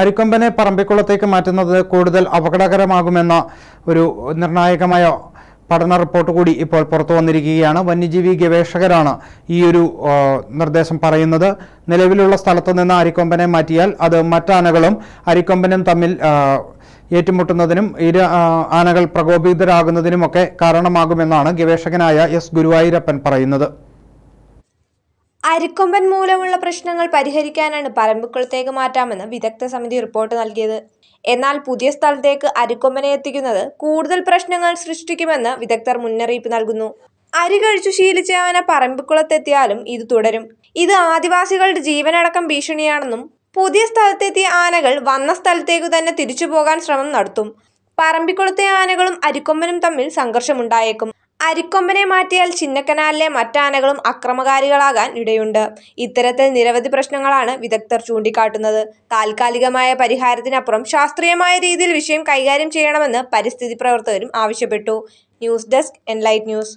അരിക്കൊമ്പനെ പറമ്പിക്കുളത്തേക്ക് മാറ്റുന്നത് കൂടുതൽ അപകടകരമാകുമെന്ന ഒരു നിർണായകമായ പഠന റിപ്പോർട്ട് കൂടി ഇപ്പോൾ പുറത്തു വന്നിരിക്കുകയാണ് വന്യജീവി ഗവേഷകരാണ് ഈ ഒരു നിർദ്ദേശം പറയുന്നത് നിലവിലുള്ള സ്ഥലത്തു നിന്ന് അരിക്കൊമ്പനെ മാറ്റിയാൽ അത് മറ്റാനകളും അരിക്കൊമ്പനും തമ്മിൽ ഏറ്റുമുട്ടുന്നതിനും ഇര ആനകൾ പ്രകോപിതരാകുന്നതിനുമൊക്കെ കാരണമാകുമെന്നാണ് ഗവേഷകനായ എസ് ഗുരുവായൂരപ്പൻ പറയുന്നത് അരിക്കൊമ്പൻ മൂലമുള്ള പ്രശ്നങ്ങൾ പരിഹരിക്കാനാണ് പറമ്പുക്കുളത്തേക്ക് മാറ്റാമെന്ന് വിദഗ്ധ സമിതി റിപ്പോർട്ട് നൽകിയത് എന്നാൽ പുതിയ സ്ഥലത്തേക്ക് അരിക്കൊമ്പനെ എത്തിക്കുന്നത് കൂടുതൽ പ്രശ്നങ്ങൾ സൃഷ്ടിക്കുമെന്ന് വിദഗ്ധർ മുന്നറിയിപ്പ് നൽകുന്നു അരി കഴിച്ചു ശീലിച്ച ആന പറമ്പിക്കുളത്തെത്തിയാലും ഇത് തുടരും ഇത് ആദിവാസികളുടെ ജീവനടക്കം ഭീഷണിയാണെന്നും പുതിയ സ്ഥലത്തെത്തിയ ആനകൾ വന്ന സ്ഥലത്തേക്ക് തന്നെ തിരിച്ചു പോകാൻ ശ്രമം നടത്തും പറമ്പിക്കുളത്തെ ആനകളും അരിക്കൊമ്പനും തമ്മിൽ സംഘർഷമുണ്ടായേക്കും അരിക്കൊമ്പനെ മാറ്റിയാൽ ചിന്നക്കനാലിലെ മറ്റാനകളും അക്രമകാരികളാകാൻ ഇടയുണ്ട്. ഇത്തരത്തിൽ നിരവധി പ്രശ്നങ്ങളാണ് വിദഗ്ധർ ചൂണ്ടിക്കാട്ടുന്നത്. താൽക്കാലികമായ പരിഹാരത്തിനപ്പുറം ശാസ്ത്രീയമായ രീതിയിൽ വിഷയം കൈകാര്യം ചെയ്യണമെന്ന് പരിസ്ഥിതി പ്രവർത്തകരും ആവശ്യപ്പെട്ടു. News desk, Enlight news.